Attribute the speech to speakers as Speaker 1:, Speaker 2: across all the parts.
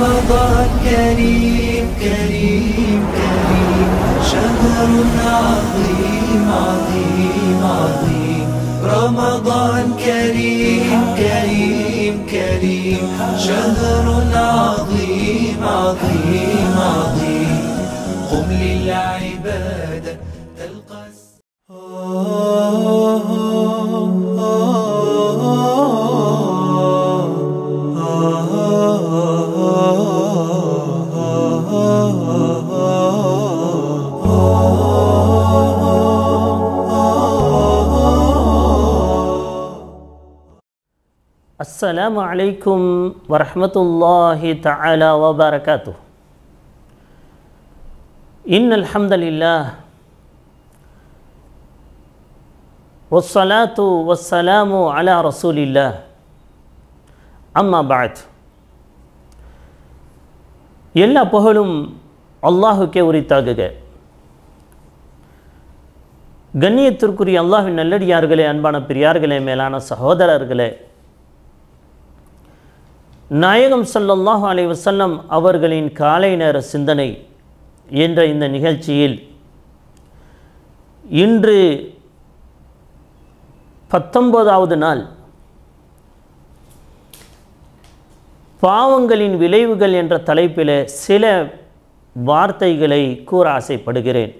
Speaker 1: رمضان كريم كريم كريم شهر عظيم عظيم عظيم رمضان كريم كريم كريم شهر عظيم عظيم عظيم قم للعباد السلام عليكم ورحمة الله تعالى وبركاته إن الحمد لله والصلاة والسلام على رسول الله أما بعد எல்லா புகழும் அல்லாஹுக்கே உரித்தாகுக கண்ணியத்திற்குரிய அல்லாஹின் நல்லடியார்களே அன்பான பெரியார்களே மேலான சகோதரர்களே நாயகம் சல்லாஹ் அலி வசல்லம் அவர்களின் காலை நேர சிந்தனை என்ற இந்த நிகழ்ச்சியில் இன்று பத்தொன்பதாவது நாள் பாவங்களின் விளைவுகள் என்ற தலைப்பில் சில வார்த்தைகளை கூற ஆசைப்படுகிறேன்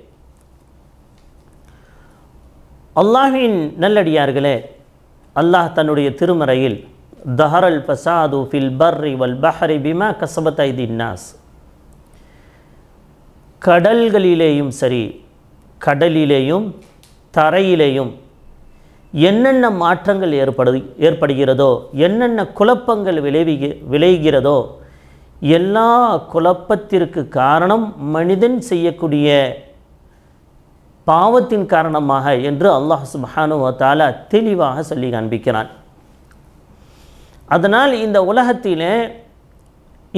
Speaker 1: அல்லாஹின் நல்லடியார்களே அல்லாஹ் தன்னுடைய திருமறையில் தஹரல் பசாது ஃபில் البر والبحر بما كسبت ايدي الناس கடல்களிலேயும் சரி கடலிலேயும் தரையிலேயும் என்னென்ன மாற்றங்கள் ஏற்படு ஏற்படுகிறதோ என்னென்ன குழப்பங்கள் விளைவி விளைகிறதோ எல்லா குழப்பத்திற்கு காரணம் மனிதன் செய்யக்கூடிய பாவத்தின் காரணமாக என்று அல்லாஹ் சுபஹானுவ தாலா தெளிவாக சொல்லி காண்பிக்கிறான் அதனால் இந்த உலகத்தில்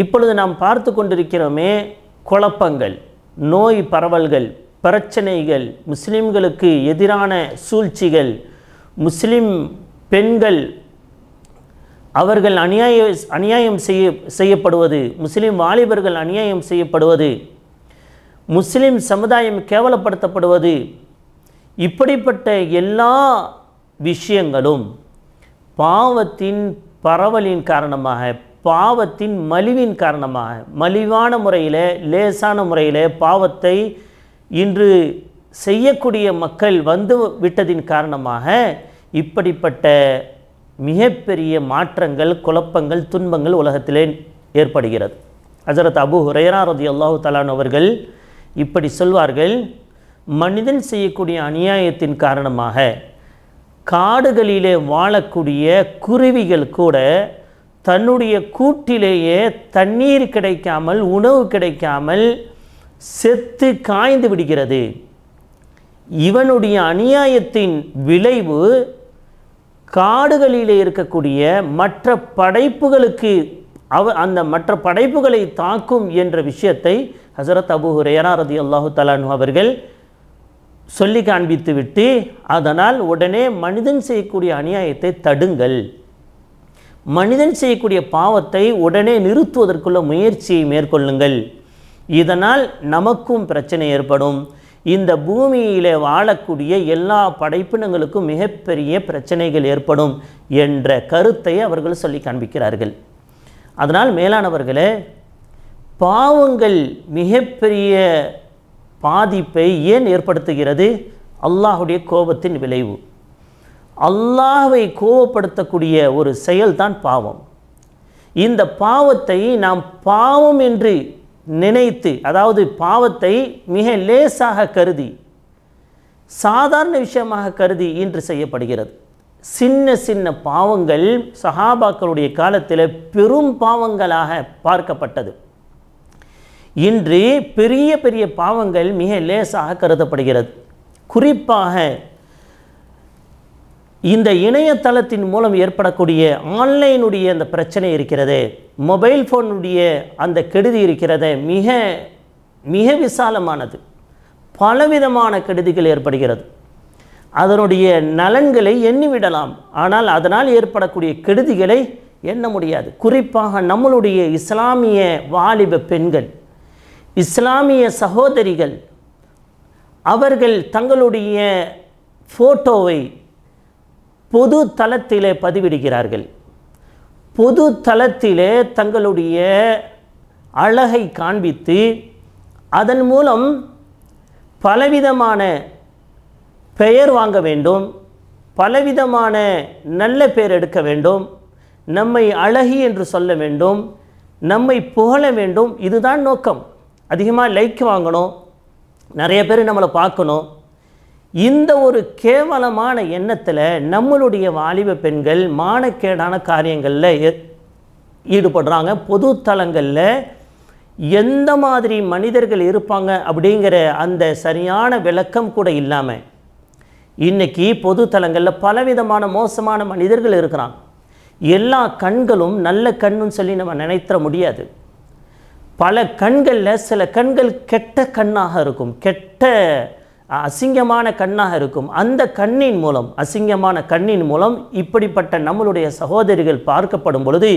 Speaker 1: இப்பொழுது நாம் பார்த்து கொண்டிருக்கிறோமே குழப்பங்கள் நோய் பரவல்கள் பிரச்சனைகள் முஸ்லீம்களுக்கு எதிரான சூழ்ச்சிகள் முஸ்லீம் பெண்கள் அவர்கள் அநியாய அநியாயம் செய்ய செய்யப்படுவது முஸ்லீம் வாலிபர்கள் அநியாயம் செய்யப்படுவது முஸ்லீம் சமுதாயம் கேவலப்படுத்தப்படுவது இப்படிப்பட்ட எல்லா விஷயங்களும் பாவத்தின் பரவலின் காரணமாக பாவத்தின் மலிவின் காரணமாக மலிவான முறையில் லேசான முறையில் பாவத்தை இன்று செய்யக்கூடிய மக்கள் வந்து விட்டதின் காரணமாக இப்படிப்பட்ட மிகப்பெரிய மாற்றங்கள் குழப்பங்கள் துன்பங்கள் உலகத்திலே ஏற்படுகிறது ஹசரத் அபு ஹுரேரா ரதி அல்லாஹு தலான் அவர்கள் இப்படி சொல்வார்கள் மனிதன் செய்யக்கூடிய அநியாயத்தின் காரணமாக காடுகளிலே வாழக்கூடிய குருவிகள் கூட தன்னுடைய கூட்டிலேயே தண்ணீர் கிடைக்காமல் உணவு கிடைக்காமல் செத்து காய்ந்து விடுகிறது இவனுடைய அநியாயத்தின் விளைவு காடுகளிலே இருக்கக்கூடிய மற்ற படைப்புகளுக்கு அவ அந்த மற்ற படைப்புகளை தாக்கும் என்ற விஷயத்தை ஹசரத் அபு ஹுரேரா ரதி அல்லாஹு தலானு அவர்கள் சொல்லி காண்பித்து விட்டு அதனால் உடனே மனிதன் செய்யக்கூடிய அநியாயத்தை தடுங்கள் மனிதன் செய்யக்கூடிய பாவத்தை உடனே நிறுத்துவதற்குள்ள முயற்சியை மேற்கொள்ளுங்கள் இதனால் நமக்கும் பிரச்சனை ஏற்படும் இந்த பூமியில் வாழக்கூடிய எல்லா படைப்பினங்களுக்கும் மிகப்பெரிய பிரச்சனைகள் ஏற்படும் என்ற கருத்தை அவர்கள் சொல்லி காண்பிக்கிறார்கள் அதனால் மேலானவர்களே பாவங்கள் மிகப்பெரிய பாதிப்பை ஏன் ஏற்படுத்துகிறது அல்லாஹுடைய கோபத்தின் விளைவு அல்லாஹை கோபப்படுத்தக்கூடிய ஒரு செயல்தான் பாவம் இந்த பாவத்தை நாம் பாவம் என்று நினைத்து அதாவது பாவத்தை மிக லேசாக கருதி சாதாரண விஷயமாக கருதி இன்று செய்யப்படுகிறது சின்ன சின்ன பாவங்கள் சஹாபாக்களுடைய காலத்தில் பெரும் பாவங்களாக பார்க்கப்பட்டது இன்று பெரிய பெரிய பாவங்கள் மிக லேசாக கருதப்படுகிறது குறிப்பாக இந்த இணையதளத்தின் மூலம் ஏற்படக்கூடிய ஆன்லைனுடைய அந்த பிரச்சனை இருக்கிறது மொபைல் ஃபோனுடைய அந்த கெடுதி இருக்கிறது மிக மிக விசாலமானது பலவிதமான கெடுதிகள் ஏற்படுகிறது அதனுடைய நலன்களை எண்ணிவிடலாம் ஆனால் அதனால் ஏற்படக்கூடிய கெடுதிகளை எண்ண முடியாது குறிப்பாக நம்மளுடைய இஸ்லாமிய வாலிப பெண்கள் இஸ்லாமிய சகோதரிகள் அவர்கள் தங்களுடைய ஃபோட்டோவை பொது தளத்திலே பதிவிடுகிறார்கள் பொது தளத்திலே தங்களுடைய அழகை காண்பித்து அதன் மூலம் பலவிதமான பெயர் வாங்க வேண்டும் பலவிதமான நல்ல பெயர் எடுக்க வேண்டும் நம்மை அழகி என்று சொல்ல வேண்டும் நம்மை புகழ வேண்டும் இதுதான் நோக்கம் அதிகமாக லைக் வாங்கணும் நிறைய பேர் நம்மளை பார்க்கணும் இந்த ஒரு கேவலமான எண்ணத்தில் நம்மளுடைய வாலிப பெண்கள் மானக்கேடான காரியங்களில் ஈடுபடுறாங்க பொது தளங்களில் எந்த மாதிரி மனிதர்கள் இருப்பாங்க அப்படிங்கிற அந்த சரியான விளக்கம் கூட இல்லாமல் இன்றைக்கி பொது தளங்களில் பலவிதமான மோசமான மனிதர்கள் இருக்கிறாங்க எல்லா கண்களும் நல்ல கண்ணுன்னு சொல்லி நம்ம நினைத்திட முடியாது பல கண்களில் சில கண்கள் கெட்ட கண்ணாக இருக்கும் கெட்ட அசிங்கமான கண்ணாக இருக்கும் அந்த கண்ணின் மூலம் அசிங்கமான கண்ணின் மூலம் இப்படிப்பட்ட நம்மளுடைய சகோதரிகள் பார்க்கப்படும் பொழுது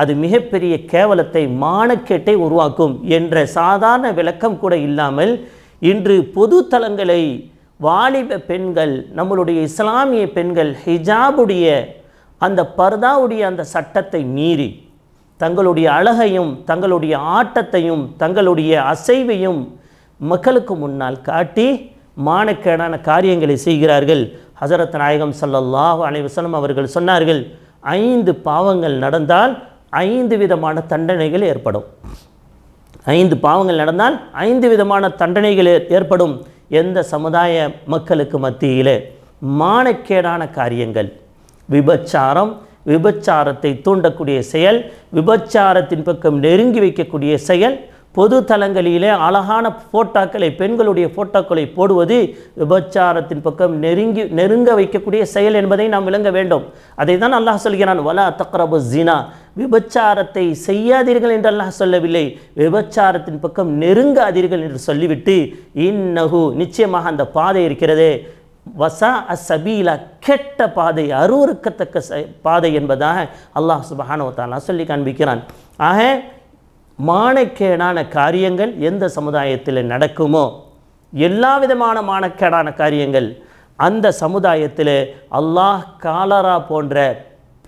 Speaker 1: அது மிகப்பெரிய கேவலத்தை மானக்கேட்டை உருவாக்கும் என்ற சாதாரண விளக்கம் கூட இல்லாமல் இன்று பொது தளங்களை வாலிப பெண்கள் நம்மளுடைய இஸ்லாமிய பெண்கள் ஹிஜாபுடைய அந்த பர்தாவுடைய அந்த சட்டத்தை மீறி தங்களுடைய அழகையும் தங்களுடைய ஆட்டத்தையும் தங்களுடைய அசைவையும் மக்களுக்கு முன்னால் காட்டி மானக்கேடான காரியங்களை செய்கிறார்கள் ஹசரத் நாயகம் சல்லல்லாஹு அலைவசனம் அவர்கள் சொன்னார்கள் ஐந்து பாவங்கள் நடந்தால் ஐந்து விதமான தண்டனைகள் ஏற்படும் ஐந்து பாவங்கள் நடந்தால் ஐந்து விதமான தண்டனைகள் ஏற்படும் எந்த சமுதாய மக்களுக்கு மத்தியிலே மானக்கேடான காரியங்கள் விபச்சாரம் விபச்சாரத்தை தூண்டக்கூடிய செயல் விபச்சாரத்தின் பக்கம் நெருங்கி வைக்கக்கூடிய செயல் பொது தளங்களிலே அழகான ஃபோட்டோக்களை பெண்களுடைய ஃபோட்டோக்களை போடுவது விபச்சாரத்தின் பக்கம் நெருங்கி நெருங்க வைக்கக்கூடிய செயல் என்பதை நாம் விளங்க வேண்டும் அதை தான் அல்லாஹ் சொல்கிறான் வலா தக்ரபு ஜினா விபச்சாரத்தை செய்யாதீர்கள் என்று அல்லாஹ் சொல்லவில்லை விபச்சாரத்தின் பக்கம் நெருங்காதீர்கள் என்று சொல்லிவிட்டு இந்நகு நிச்சயமாக அந்த பாதை இருக்கிறது வசா அசபீலா கெட்ட பாதை அருவறுக்கத்தக்க பாதை என்பதாக அல்லாஹ் சுபஹானுவத்தாலா சொல்லி காண்பிக்கிறான் ஆக மானக்கேடான காரியங்கள் எந்த சமுதாயத்தில் நடக்குமோ எல்லா விதமான மானக்கேடான காரியங்கள் அந்த சமுதாயத்தில் அல்லாஹ் காலரா போன்ற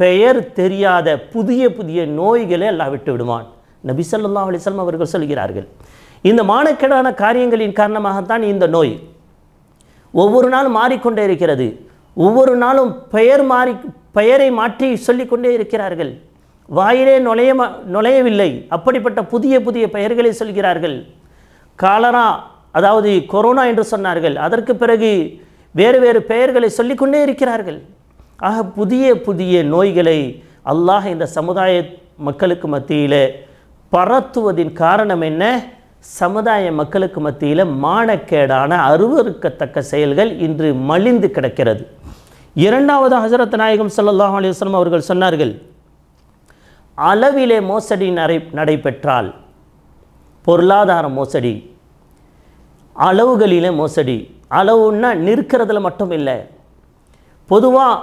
Speaker 1: பெயர் தெரியாத புதிய புதிய நோய்களை எல்லாம் விட்டு விடுவான் நபி சொல்லா அலிசல்லம் அவர்கள் சொல்கிறார்கள் இந்த மானக்கேடான காரியங்களின் காரணமாகத்தான் இந்த நோய் ஒவ்வொரு நாளும் மாறிக்கொண்டே இருக்கிறது ஒவ்வொரு நாளும் பெயர் மாறி பெயரை மாற்றி சொல்லிக்கொண்டே இருக்கிறார்கள் வாயிலே நுழைய நுழையவில்லை அப்படிப்பட்ட புதிய புதிய பெயர்களை சொல்கிறார்கள் காலரா அதாவது கொரோனா என்று சொன்னார்கள் அதற்கு பிறகு வேறு வேறு பெயர்களை சொல்லிக்கொண்டே இருக்கிறார்கள் ஆக புதிய புதிய நோய்களை அல்லாஹ் இந்த சமுதாய மக்களுக்கு மத்தியில் பரத்துவதின் காரணம் என்ன சமுதாய மக்களுக்கு மத்தியில் மானக்கேடான அருவறுக்கத்தக்க செயல்கள் இன்று மலிந்து கிடக்கிறது இரண்டாவது ஹசரத் நாயகம் சல்லாஹ் அலிவஸ்லம் அவர்கள் சொன்னார்கள் அளவிலே மோசடி நடை நடைபெற்றால் பொருளாதார மோசடி அளவுகளிலே மோசடி அளவுன்னா நிற்கிறதுல மட்டும் இல்லை பொதுவாக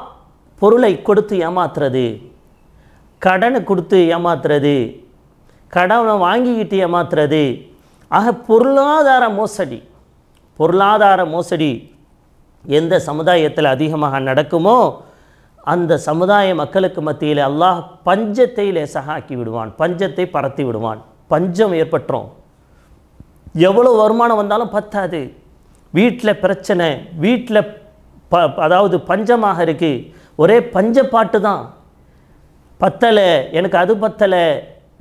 Speaker 1: பொருளை கொடுத்து ஏமாத்துறது கடனை கொடுத்து ஏமாத்துறது கடனை வாங்கிக்கிட்டு ஏமாத்துறது ஆக பொருளாதார மோசடி பொருளாதார மோசடி எந்த சமுதாயத்தில் அதிகமாக நடக்குமோ அந்த சமுதாய மக்களுக்கு மத்தியில் அல்லாஹ் பஞ்சத்தை லேசாக ஆக்கி விடுவான் பஞ்சத்தை பரத்தி விடுவான் பஞ்சம் ஏற்பட்டுரும் எவ்வளோ வருமானம் வந்தாலும் பத்தாது வீட்டில் பிரச்சனை வீட்டில் ப அதாவது பஞ்சமாக இருக்குது ஒரே பஞ்ச பாட்டு தான் பத்தலை எனக்கு அது பத்தலை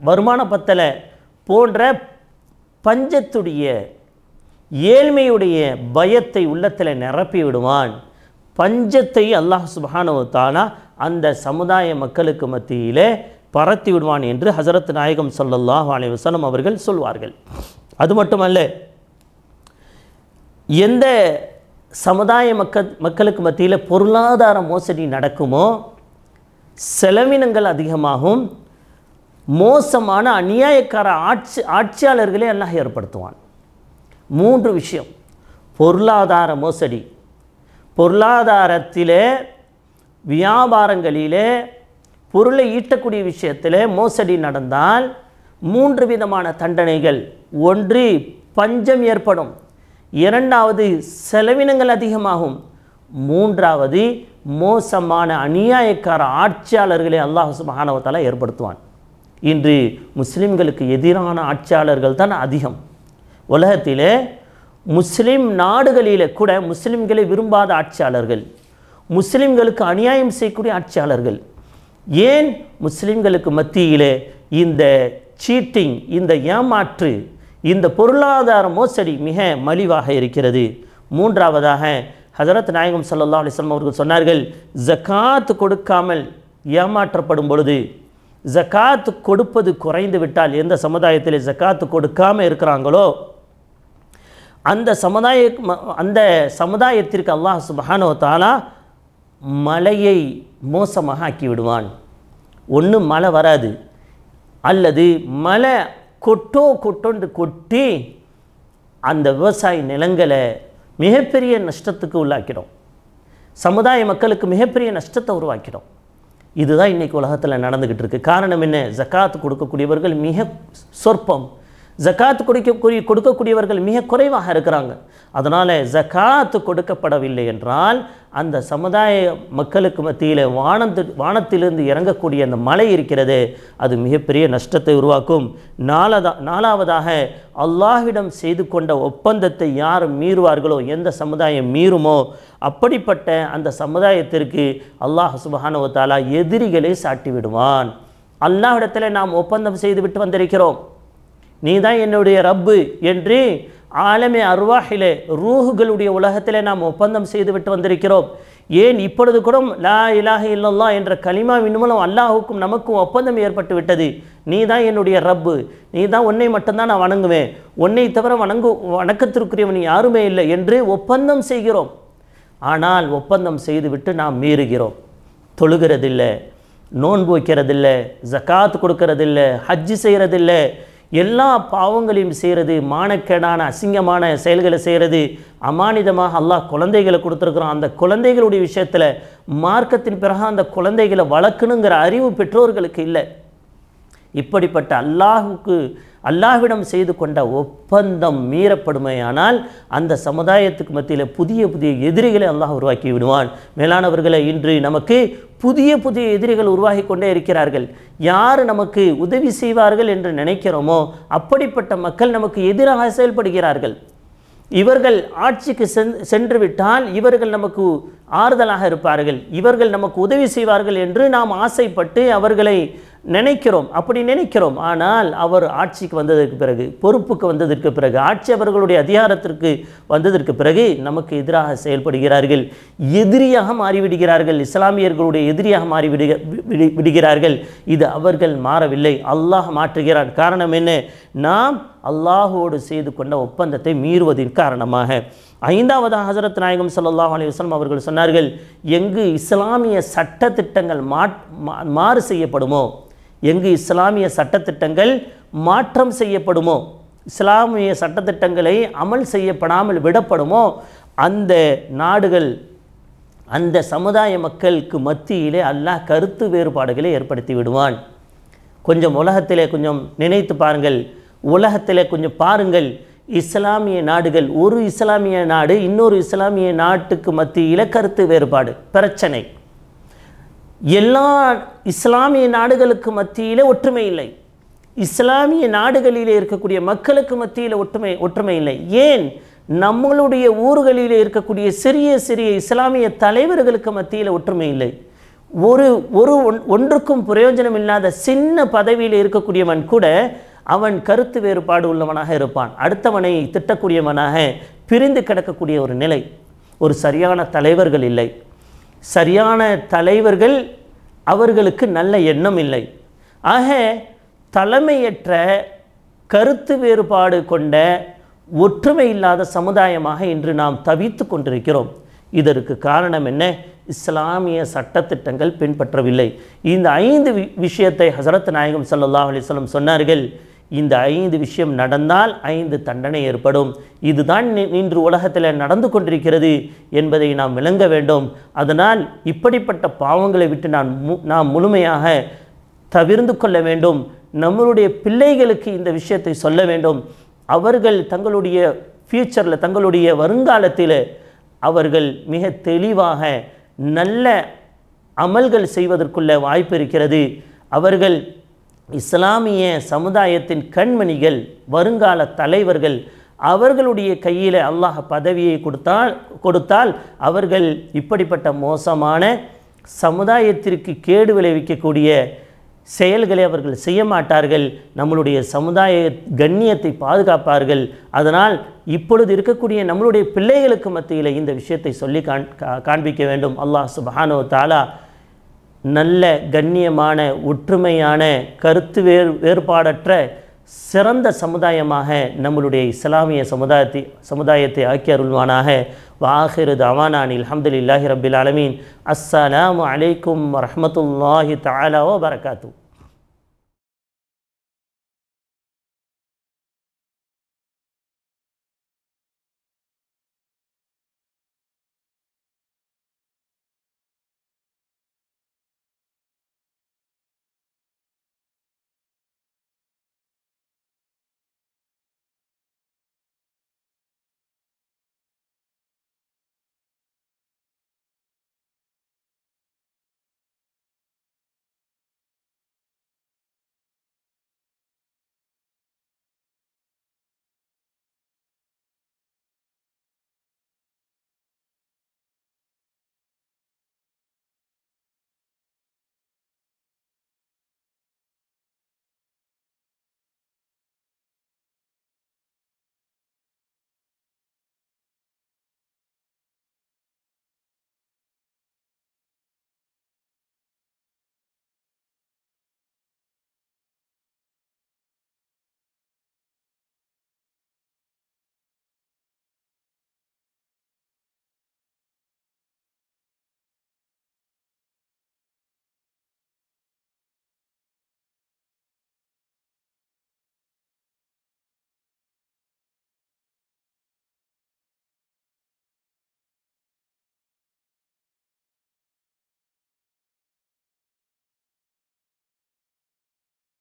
Speaker 1: வருமானம் பத்தலை போன்ற பஞ்சத்துடைய ஏழ்மையுடைய பயத்தை உள்ளத்தில் நிரப்பி விடுவான் பஞ்சத்தை அல்லாஹ் சுபஹானுவத்தானா அந்த சமுதாய மக்களுக்கு மத்தியிலே பரத்தி விடுவான் என்று ஹசரத் நாயகம் சொல்லல்லா அலி வசனம் அவர்கள் சொல்வார்கள் அது மட்டுமல்ல எந்த சமுதாய மக்க மக்களுக்கு மத்தியில் பொருளாதார மோசடி நடக்குமோ செலவினங்கள் அதிகமாகும் மோசமான அநியாயக்கார ஆட்சி ஆட்சியாளர்களே அல்லாஹ் ஏற்படுத்துவான் மூன்று விஷயம் பொருளாதார மோசடி பொருளாதாரத்திலே வியாபாரங்களிலே பொருளை ஈட்டக்கூடிய விஷயத்தில் மோசடி நடந்தால் மூன்று விதமான தண்டனைகள் ஒன்று பஞ்சம் ஏற்படும் இரண்டாவது செலவினங்கள் அதிகமாகும் மூன்றாவது மோசமான அநியாயக்கார ஆட்சியாளர்களை அல்லாஹ் மகானவத்தால் ஏற்படுத்துவான் இன்று முஸ்லீம்களுக்கு எதிரான ஆட்சியாளர்கள் தான் அதிகம் உலகத்திலே முஸ்லீம் நாடுகளில் கூட முஸ்லீம்களை விரும்பாத ஆட்சியாளர்கள் முஸ்லீம்களுக்கு அநியாயம் செய்யக்கூடிய ஆட்சியாளர்கள் ஏன் முஸ்லீம்களுக்கு மத்தியிலே இந்த சீட்டிங் இந்த ஏமாற்று இந்த பொருளாதார மோசடி மிக மலிவாக இருக்கிறது மூன்றாவதாக ஹசரத் நாயகம் சல்லா அலிஸ்லாம் அவர்கள் சொன்னார்கள் ஜக்காத் கொடுக்காமல் ஏமாற்றப்படும் பொழுது ஜக்காத் கொடுப்பது குறைந்து விட்டால் எந்த சமுதாயத்தில் ஜக்காத்து கொடுக்காமல் இருக்கிறாங்களோ அந்த சமுதாய அந்த சமுதாயத்திற்கு அல்லாஹ் சுபஹானோ தானா மலையை மோசமாக ஆக்கி விடுவான் ஒன்றும் மழை வராது அல்லது மழை கொட்டோ கொட்டோன்று கொட்டி அந்த விவசாய நிலங்களை மிகப்பெரிய நஷ்டத்துக்கு உள்ளாக்கிடும் சமுதாய மக்களுக்கு மிகப்பெரிய நஷ்டத்தை உருவாக்கிடும் இதுதான் இன்றைக்கு உலகத்தில் நடந்துக்கிட்டு இருக்குது காரணம் என்ன ஜக்காத்து கொடுக்கக்கூடியவர்கள் மிக சொற்பம் ஜக்காத் கொடுக்கக்கூடிய கொடுக்கக்கூடியவர்கள் மிக குறைவாக இருக்கிறாங்க அதனால் ஜக்காத் கொடுக்கப்படவில்லை என்றால் அந்த சமுதாய மக்களுக்கு மத்தியில் வானத்து வானத்திலிருந்து இறங்கக்கூடிய அந்த மலை இருக்கிறது அது மிகப்பெரிய நஷ்டத்தை உருவாக்கும் நாலதா நாலாவதாக அல்லாஹ்விடம் செய்து கொண்ட ஒப்பந்தத்தை யார் மீறுவார்களோ எந்த சமுதாயம் மீறுமோ அப்படிப்பட்ட அந்த சமுதாயத்திற்கு அல்லாஹ் சுபஹானுவத்தாலா எதிரிகளை சாட்டி விடுவான் அல்லாஹிடத்தில் நாம் ஒப்பந்தம் செய்துவிட்டு வந்திருக்கிறோம் நீ தான் என்னுடைய ரப்பு என்று ஆலமே அருவாஹிலே ரூஹுகளுடைய உலகத்திலே நாம் ஒப்பந்தம் செய்துவிட்டு வந்திருக்கிறோம் ஏன் இப்பொழுது கூட லா இலாக இல்லல்லா என்ற கலிமாவின் மூலம் அல்லாஹுக்கும் நமக்கும் ஒப்பந்தம் ஏற்பட்டு விட்டது நீ தான் என்னுடைய ரப்பு நீ தான் உன்னை மட்டும்தான் நான் வணங்குவேன் உன்னை தவிர வணங்கு வணக்கத்திற்குரியவன் யாருமே இல்லை என்று ஒப்பந்தம் செய்கிறோம் ஆனால் ஒப்பந்தம் செய்துவிட்டு நாம் மீறுகிறோம் தொழுகிறதில்லை நோன்பு வைக்கிறதில்லை ஜக்காத் கொடுக்கறதில்லை ஹஜ்ஜு செய்கிறதில்லை எல்லா பாவங்களையும் செய்கிறது மானக்கேடான அசிங்கமான செயல்களை செய்கிறது அமானிதமாக அல்லாஹ் குழந்தைகளை கொடுத்துருக்குறோம் அந்த குழந்தைகளுடைய விஷயத்தில் மார்க்கத்தின் பிறகு அந்த குழந்தைகளை வளர்க்கணுங்கிற அறிவு பெற்றோர்களுக்கு இல்லை இப்படிப்பட்ட அல்லாஹுக்கு அல்லாஹ்விடம் செய்து கொண்ட ஒப்பந்தம் மீறப்படுமையானால் அந்த சமுதாயத்துக்கு மத்தியில் புதிய புதிய எதிரிகளை அல்லாஹ் உருவாக்கி விடுவான் மேலானவர்களை இன்று நமக்கு புதிய புதிய எதிரிகள் உருவாகி கொண்டே இருக்கிறார்கள் யார் நமக்கு உதவி செய்வார்கள் என்று நினைக்கிறோமோ அப்படிப்பட்ட மக்கள் நமக்கு எதிராக செயல்படுகிறார்கள் இவர்கள் ஆட்சிக்கு சென்று விட்டால் இவர்கள் நமக்கு ஆறுதலாக இருப்பார்கள் இவர்கள் நமக்கு உதவி செய்வார்கள் என்று நாம் ஆசைப்பட்டு அவர்களை நினைக்கிறோம் அப்படி நினைக்கிறோம் ஆனால் அவர் ஆட்சிக்கு வந்ததற்கு பிறகு பொறுப்புக்கு வந்ததற்கு பிறகு ஆட்சி அவர்களுடைய அதிகாரத்திற்கு வந்ததற்கு பிறகு நமக்கு எதிராக செயல்படுகிறார்கள் எதிரியாக மாறிவிடுகிறார்கள் இஸ்லாமியர்களுடைய எதிரியாக மாறிவிடு விடுகிறார்கள் இது அவர்கள் மாறவில்லை அல்லாஹ் மாற்றுகிறார் காரணம் என்ன நாம் அல்லாஹோடு செய்து கொண்ட ஒப்பந்தத்தை மீறுவதன் காரணமாக ஐந்தாவதாக ஹசரத் நாயகம் சல்லாஹ் அலி வஸ்லம் அவர்கள் சொன்னார்கள் எங்கு இஸ்லாமிய சட்ட திட்டங்கள் மாறு செய்யப்படுமோ எங்கு இஸ்லாமிய சட்டத்திட்டங்கள் மாற்றம் செய்யப்படுமோ இஸ்லாமிய சட்டத்திட்டங்களை அமல் செய்யப்படாமல் விடப்படுமோ அந்த நாடுகள் அந்த சமுதாய மக்களுக்கு மத்தியிலே அல்லாஹ் கருத்து வேறுபாடுகளை ஏற்படுத்தி விடுவான் கொஞ்சம் உலகத்திலே கொஞ்சம் நினைத்து பாருங்கள் உலகத்திலே கொஞ்சம் பாருங்கள் இஸ்லாமிய நாடுகள் ஒரு இஸ்லாமிய நாடு இன்னொரு இஸ்லாமிய நாட்டுக்கு மத்தியில் கருத்து வேறுபாடு பிரச்சனை எல்லா இஸ்லாமிய நாடுகளுக்கு மத்தியில் ஒற்றுமை இல்லை இஸ்லாமிய நாடுகளிலே இருக்கக்கூடிய மக்களுக்கு மத்தியில் ஒற்றுமை ஒற்றுமை இல்லை ஏன் நம்மளுடைய ஊர்களில் இருக்கக்கூடிய சிறிய சிறிய இஸ்லாமிய தலைவர்களுக்கு மத்தியில் ஒற்றுமை இல்லை ஒரு ஒரு ஒன்றுக்கும் பிரயோஜனம் இல்லாத சின்ன பதவியில் இருக்கக்கூடியவன் கூட அவன் கருத்து வேறுபாடு உள்ளவனாக இருப்பான் அடுத்தவனை திட்டக்கூடியவனாக பிரிந்து கிடக்கக்கூடிய ஒரு நிலை ஒரு சரியான தலைவர்கள் இல்லை சரியான தலைவர்கள் அவர்களுக்கு நல்ல எண்ணம் இல்லை ஆக தலைமையற்ற கருத்து வேறுபாடு கொண்ட ஒற்றுமை இல்லாத சமுதாயமாக இன்று நாம் தவித்து கொண்டிருக்கிறோம் இதற்கு காரணம் என்ன இஸ்லாமிய சட்டத்திட்டங்கள் பின்பற்றவில்லை இந்த ஐந்து விஷயத்தை ஹசரத் நாயகம் சல்லாஹ் அலிஸ்லம் சொன்னார்கள் இந்த ஐந்து விஷயம் நடந்தால் ஐந்து தண்டனை ஏற்படும் இதுதான் இன்று உலகத்தில் நடந்து கொண்டிருக்கிறது என்பதை நாம் விளங்க வேண்டும் அதனால் இப்படிப்பட்ட பாவங்களை விட்டு நான் நாம் முழுமையாக தவிர்ந்து கொள்ள வேண்டும் நம்மளுடைய பிள்ளைகளுக்கு இந்த விஷயத்தை சொல்ல வேண்டும் அவர்கள் தங்களுடைய ஃப்யூச்சரில் தங்களுடைய வருங்காலத்தில் அவர்கள் மிக தெளிவாக நல்ல அமல்கள் செய்வதற்குள்ள வாய்ப்பு இருக்கிறது அவர்கள் இஸ்லாமிய சமுதாயத்தின் கண்மணிகள் வருங்கால தலைவர்கள் அவர்களுடைய கையில் அல்லாஹ் பதவியை கொடுத்தால் கொடுத்தால் அவர்கள் இப்படிப்பட்ட மோசமான சமுதாயத்திற்கு கேடு விளைவிக்கக்கூடிய செயல்களை அவர்கள் செய்ய மாட்டார்கள் நம்மளுடைய சமுதாய கண்ணியத்தை பாதுகாப்பார்கள் அதனால் இப்பொழுது இருக்கக்கூடிய நம்மளுடைய பிள்ளைகளுக்கு மத்தியில் இந்த விஷயத்தை சொல்லி காண்பிக்க வேண்டும் அல்லாஹ் சுபஹானோ தாலா நல்ல கண்ணியமான ஒற்றுமையான கருத்து வேறு வேறுபாடற்ற சிறந்த சமுதாயமாக நம்மளுடைய இஸ்லாமிய சமுதாயத்தை சமுதாயத்தை ஆக்கி அருள்வானாக வாஹிரு தவானான் இல்லாஹி ரபில் அலமீன் அஸ்ஸலாமு அலைக்கும் வரமத்துல்லாஹி தாலாவோ பரகாத்தூ